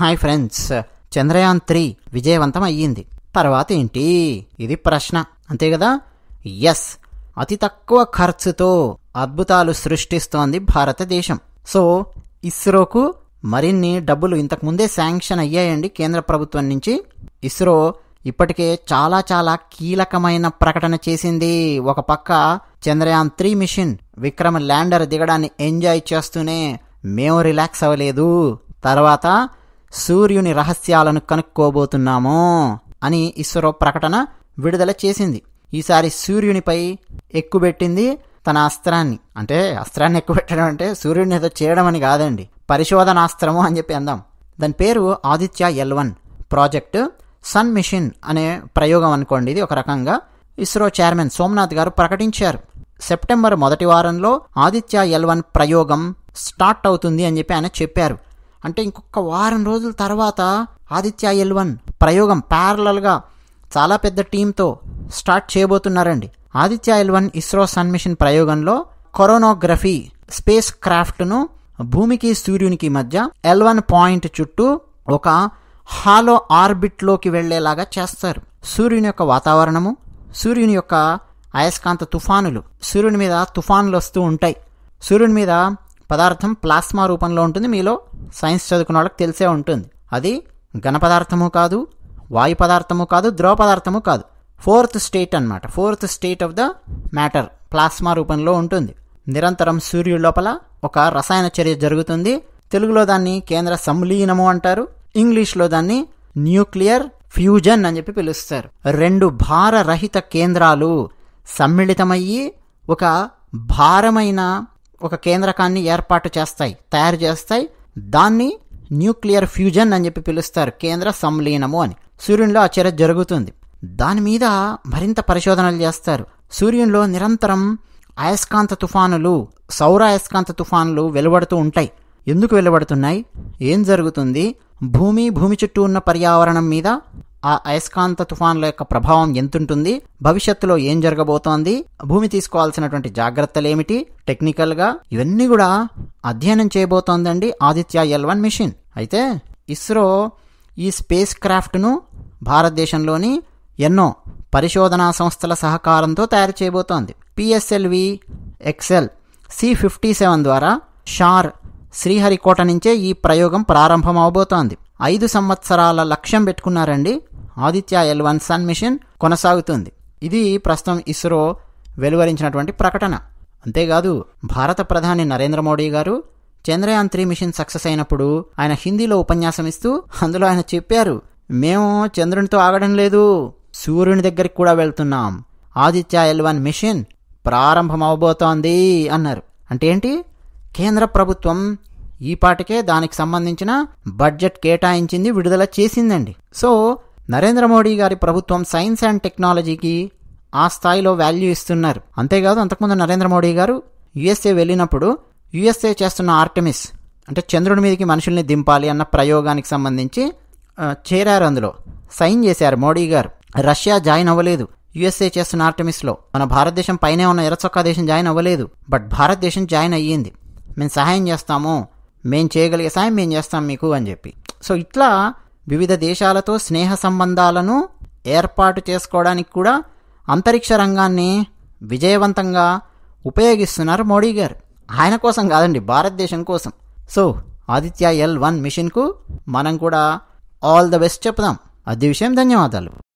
hi friends Chandrayaan three విజయవంతం అయ్యింది తర్వాత ఏంటి ఇది ప్రశ్న అంతే కదా ఎస్ అతి తక్కువ ఖర్చుతో అద్భుతాలు సృష్టిస్తోంది భారతదేశం సో ఇస్రోకు మరిన్ని డబ్బులు ఇంతకుముందే శాంక్షన్ అయ్యాయండి కేంద్ర ప్రభుత్వం నుంచి ఇస్రో ఇప్పటికే చాలా చాలా కీలకమైన ప్రకటన చేసింది ఒక పక్క Chandrayaan three mission Vikram lander దిగడాన్ని ఎంజాయ్ చేస్తూనే మేము రిలాక్స్ అవ్వలేదు తర్వాత సూర్యుని రహస్యాలను కనుక్కోబోతున్నామో అని ఇస్రో ప్రకటన విడుదల చేసింది ఈసారి సూర్యునిపై ఎక్కుబెట్టింది తన అస్త్రాన్ని అంటే అస్త్రాన్ని ఎక్కుబెట్టడం అంటే సూర్యుడిని ఏదో చేయడం అని కాదండి పరిశోధనాస్త్రము అని చెప్పి అందాం దాని పేరు Aditya L one project sun mission అనే ప్రయోగం అనుకోండి ఇది ఒక రకంగా ఇస్రో చైర్మన్ సోమనాథ్ గారు ప్రకటించారు సెప్టెంబర్ మొదటి వారంలో ఆదిత్య ఎల్ వన్ ప్రయోగం స్టార్ట్ అవుతుంది అని చెప్పి ఆయన చెప్పారు అంటే ఇంకొక వారం రోజుల తర్వాత ఆదిత్య ఎల్ వన్ ప్రయోగం ప్యారలల్గా చాలా పెద్ద టీంతో స్టార్ట్ చేయబోతున్నారండి Aditya L one ISRO sun mission ప్రయోగంలో కొరోనోగ్రఫీ స్పేస్ క్రాఫ్ట్ను భూమికి సూర్యునికి మధ్య ఎల్ వన్ పాయింట్ చుట్టూ ఒక హాలో ఆర్బిట్లోకి వెళ్లేలాగా చేస్తారు సూర్యుని యొక్క వాతావరణము సూర్యుని యొక్క అయస్కాంత తుఫానులు సూర్యుని మీద తుఫానులు వస్తూ ఉంటాయి సూర్యుని మీద పదార్థం ప్లాస్మా రూపంలో ఉంటుంది మీలో సైన్స్ చదువుకున్న వాళ్ళకి తెలిసే ఉంటుంది అది ఘన పదార్థము కాదు వాయు పదార్థము కాదు ద్రవ పదార్థము కాదు ఫోర్త్ స్టేట్ అనమాట fourth state of the matter plasma రూపంలో ఉంటుంది నిరంతరం సూర్యుడి లోపల ఒక రసాయన చర్య జరుగుతుంది తెలుగులో దాన్ని కేంద్ర సంలీనము అంటారు ఇంగ్లీష్లో దాన్ని న్యూక్లియర్ ఫ్యూజన్ అని చెప్పి పిలుస్తారు రెండు భారరహిత కేంద్రాలు సమ్మిళితమయ్యి ఒక భారమైన ఒక కేంద్రకాన్ని ఏర్పాటు చేస్తాయి తయారు చేస్తాయి దాన్ని న్యూక్లియర్ ఫ్యూజన్ అని చెప్పి పిలుస్తారు కేంద్ర సంలీనము అని సూర్యునిలో ఆ చర్య జరుగుతుంది దాని మీద మరింత పరిశోధనలు చేస్తారు సూర్యునిలో నిరంతరం అయస్కాంత తుఫానులు సౌర అయస్కాంత తుఫానులు వెలువడుతూ ఉంటాయి ఎందుకు వెలువడుతున్నాయి ఏం జరుగుతుంది భూమి భూమి చుట్టూ ఉన్న పర్యావరణం మీద ఆ అయస్కాంత తుఫాన్ల యొక్క ప్రభావం ఎంతుంటుంది భవిష్యత్తులో ఏం జరగబోతోంది భూమి తీసుకోవాల్సినటువంటి జాగ్రత్తలు టెక్నికల్ టెక్నికల్గా ఇవన్నీ కూడా అధ్యయనం చేయబోతోందండి ఆదిత్య ఎల్ వన్ మిషన్ అయితే ఇస్రో ఈ స్పేస్ క్రాఫ్ట్ను భారతదేశంలోని ఎన్నో పరిశోధనా సంస్థల సహకారంతో తయారు చేయబోతోంది PSLV XL C fifty seven ద్వారా షార్ శ్రీహరికోట నుంచే ఈ ప్రయోగం ప్రారంభం అవబోతోంది ఐదు సంవత్సరాల లక్ష్యం పెట్టుకున్నారండి Aditya L one sun mission కొనసాగుతుంది ఇది ప్రస్తుతం ఇస్రో వెలువరించినటువంటి ప్రకటన అంతేకాదు భారత ప్రధాని నరేంద్ర మోడీ గారు చంద్రయాన్ త్రీ మిషన్ సక్సెస్ అయినప్పుడు ఆయన హిందీలో ఉపన్యాసం ఇస్తూ అందులో ఆయన చెప్పారు మేము చంద్రునితో ఆగడం లేదు సూర్యుని దగ్గరికి కూడా వెళ్తున్నాం ఆదిత్య ఎల్ వన్ మిషన్ ప్రారంభమవబోతోంది అన్నారు అంటే ఏంటి కేంద్ర ప్రభుత్వం ఈ పాటికే దానికి సంబంధించిన బడ్జెట్ కేటాయించింది విడుదల చేసిందండి సో నరేంద్ర మోడీ గారి ప్రభుత్వం సైన్స్ అండ్ టెక్నాలజీకి ఆ స్థాయిలో వాల్యూ ఇస్తున్నారు అంతేకాదు అంతకుముందు నరేంద్ర మోడీ గారు యుఎస్ఏ వెళ్ళినప్పుడు యుఎస్ఏ చేస్తున్న ఆర్టమిస్ అంటే చంద్రుడి మీదకి మనుషుల్ని దింపాలి అన్న ప్రయోగానికి సంబంధించి చేరారు అందులో సైన్ చేశారు మోడీ గారు రష్యా జాయిన్ అవ్వలేదు యుఎస్ఏ చేస్తున్న లో మన భారతదేశం పైనే ఉన్న ఎర్రచొక్కా దేశం జాయిన్ అవ్వలేదు బట్ భారతదేశం జాయిన్ అయ్యింది మేము సహాయం చేస్తాము మేము చేయగలిగే సహాయం మేము చేస్తాం మీకు అని చెప్పి సో ఇట్లా వివిధ దేశాలతో స్నేహ సంబంధాలను ఏర్పాటు చేసుకోవడానికి కూడా అంతరిక్ష రంగాన్ని విజయవంతంగా ఉపయోగిస్తున్నారు మోడీ గారు ఆయన కోసం కాదండి భారతదేశం కోసం సో ఆదిత్య ఎల్ వన్ మిషన్కు మనం కూడా ఆల్ ద బెస్ట్ చెప్దాం అదే విషయం ధన్యవాదాలు